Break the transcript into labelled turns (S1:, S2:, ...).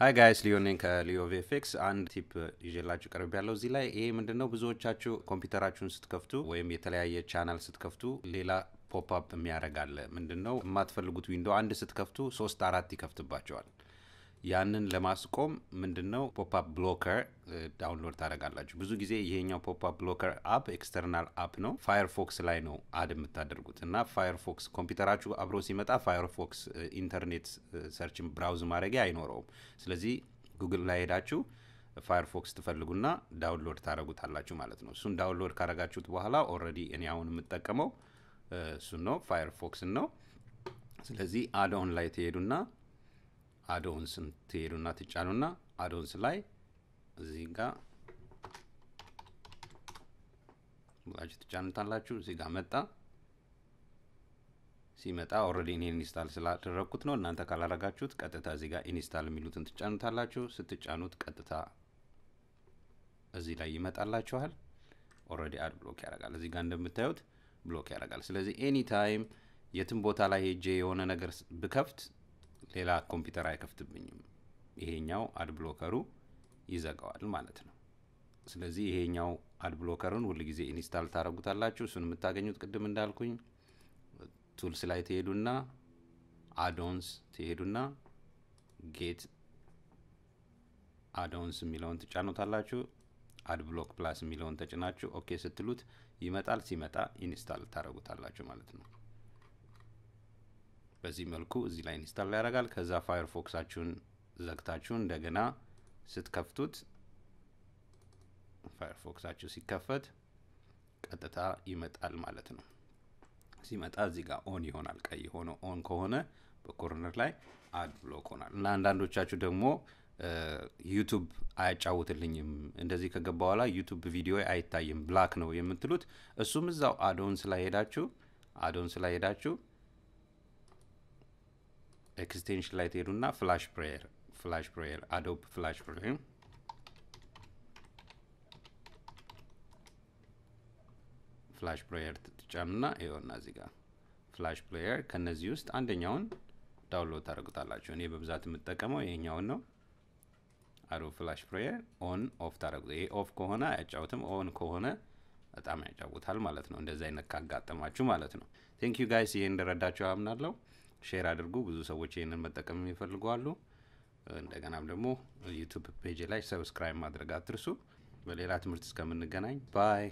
S1: ሀይ ጋይስ ሊዮ ነኝ ከሊዮ ቪኤፍኤክስ። አንድ ቲፕ ይዤላችሁ ቀርብ ያለው እዚህ ላይ ይሄ ምንድነው፣ ብዙዎቻችሁ ኮምፒውተራችሁን ስትከፍቱ ወይም የተለያየ ቻናል ስትከፍቱ ሌላ ፖፕ አፕ የሚያደርግ አለ። ምንድነው የማትፈልጉት ዊንዶ አንድ ስትከፍቱ ሶስት አራት ይከፍትባቸዋል። ያንን ለማስቆም ምንድነው ፖፕአፕ ብሎከር ዳውንሎድ ታደረጋላችሁ። ብዙ ጊዜ ይሄኛው ፖፕአፕ ብሎከር አፕ ኤክስተርናል አፕ ነው። ፋየርፎክስ ላይ ነው አድ የምታደርጉት እና ፋየርፎክስ ኮምፒውተራችሁ አብሮ ሲመጣ ፋየርፎክስ ኢንተርኔት ሰርችን ብራውዝ ማድረጊያ አይኖረውም። ስለዚህ ጉግል ላይ ሄዳችሁ ፋየርፎክስ ትፈልጉና ዳውንሎድ ታደረጉታላችሁ ማለት ነው። እሱን ዳውንሎድ ካረጋችሁት በኋላ ኦልሬዲ እኔ አሁን የምጠቀመው እሱን ነው፣ ፋየርፎክስን ነው። ስለዚህ አድ ኦን ላይ ትሄዱና አዶንስ ትሄዱና ትጫኑና አዶንስ ላይ እዚህ ጋር ሞጣችሁ ትጫኑታላችሁ። እዚህ ጋር መጣ። ሲመጣ ኦልሬዲ እኔ ኢንስታል ስላደረግኩት ነው። እናንተ ካላረጋችሁት ቀጥታ እዚህ ጋር ኢንስታል የሚሉትን ትጫኑታላችሁ። ስትጫኑት ቀጥታ እዚህ ላይ ይመጣላችኋል። ኦልሬዲ አድ ብሎክ ያደርጋል። እዚህ ጋር እንደምታዩት ብሎክ ያደርጋል። ስለዚህ ኤኒ ታይም የትም ቦታ ላይ ሄጄ የሆነ ነገር ብከፍት ሌላ ኮምፒውተር አይከፍትብኝም። ይሄኛው አድብሎከሩ ይዘጋዋል ማለት ነው። ስለዚህ ይሄኛው አድብሎከርን ብሎከሩን ሁል ጊዜ ኢንስታል ታደረጉታላችሁ። እሱን የምታገኙት ቅድም እንዳልኩኝ ቱልስ ላይ ትሄዱና አዶንስ ትሄዱና ጌት አዶንስ የሚለውን ትጫኑታላችሁ። አድብሎክ ፕላስ የሚለውን ተጭናችሁ ኦኬ ስትሉት ይመጣል። ሲመጣ ኢንስታል ታደረጉታላችሁ ማለት ነው። በዚህ መልኩ እዚህ ላይ ኢንስታል ያደርጋል። ከዛ ፋየርፎክሳችሁን ዘግታችሁ እንደገና ስትከፍቱት ፋየርፎክሳችሁ ሲከፈት ቀጥታ ይመጣል ማለት ነው። ሲመጣ እዚህ ጋር ኦን ይሆናል። ቀይ ሆኖ ኦን ከሆነ በኮርነር ላይ አድ ብሎክ ሆናል። አንዳንዶቻችሁ ደግሞ ዩቱብ አያጫውትልኝም እንደዚህ ከገባ በኋላ ዩቱብ ቪዲዮ አይታይም ብላክ ነው የምትሉት እሱም እዛው አዶንስ ላይ ሄዳችሁ አዶንስ ላይ ሄዳችሁ ኤክስቴንሽን ላይ ትሄዱና ፍላሽ ፕሬየር ፍላሽ ፕሬየር አዶብ ፍላሽ ፕሬየር ፍላሽ ፕሌየር ትጫኑና ይኸውና እዚህ ጋር ፍላሽ ፕሌየር ከነዚህ ውስጥ አንደኛውን ዳውንሎድ ታደርጉታላችሁ። እኔ በብዛት የምጠቀመው ይሄኛውን ነው። አዶ ፍላሽ ፕሌየር ኦን ኦፍ ታደርጉት። ይሄ ኦፍ ከሆነ አያጫውትም፣ ኦን ከሆነ በጣም ያጫውታል ማለት ነው። እንደዚህ አይነት ካጋጠማችሁ ማለት ነው። ቴንክ ዩ ጋይስ፣ ይሄ እንደረዳችሁ አምናለሁ። ሼር አድርጉ። ብዙ ሰዎች ይህንን መጠቀም ይፈልጓሉ። እንደገናም ደግሞ ዩቱብ ፔጅ ላይ ሰብስክራይብ ማድረግ አትርሱ። በሌላ ትምህርት እስከምንገናኝ ባይ